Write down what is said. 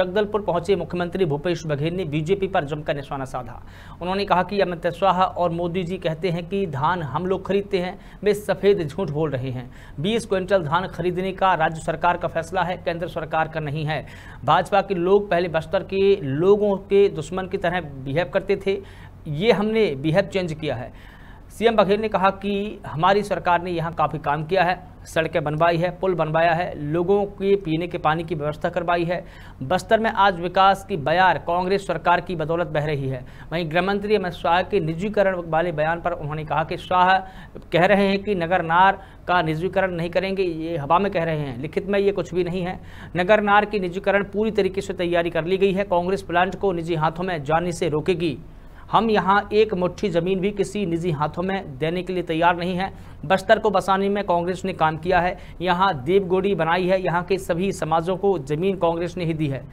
जगदलपुर पहुंचे मुख्यमंत्री भूपेश बघेल ने बीजेपी पर जमकर निशाना साधा उन्होंने कहा कि अमित शाह और मोदी जी कहते हैं कि धान हम लोग खरीदते हैं वे सफ़ेद झूठ बोल रहे हैं 20 क्विंटल धान खरीदने का राज्य सरकार का फैसला है केंद्र सरकार का नहीं है भाजपा के लोग पहले बस्तर के लोगों के दुश्मन की तरह बिहेव करते थे ये हमने बिहेव चेंज किया है सीएम बघेल ने कहा कि हमारी सरकार ने यहाँ काफ़ी काम किया है सड़कें बनवाई है पुल बनवाया है लोगों के पीने के पानी की व्यवस्था करवाई है बस्तर में आज विकास की बयार कांग्रेस सरकार की बदौलत बह रही है वहीं गृहमंत्री अमित शाह के निजीकरण वाले बयान पर उन्होंने कहा कि शाह कह रहे हैं कि नगरनार का निजीकरण नहीं करेंगे ये हवा में कह रहे हैं लिखित में ये कुछ भी नहीं है नगरनार की निजीकरण पूरी तरीके से तैयारी कर ली गई है कांग्रेस प्लांट को निजी हाथों में जाने से रोकेगी हम यहाँ एक मुट्ठी ज़मीन भी किसी निजी हाथों में देने के लिए तैयार नहीं है बस्तर को बसाने में कांग्रेस ने काम किया है यहाँ देवगोड़ी बनाई है यहाँ के सभी समाजों को ज़मीन कांग्रेस ने ही दी है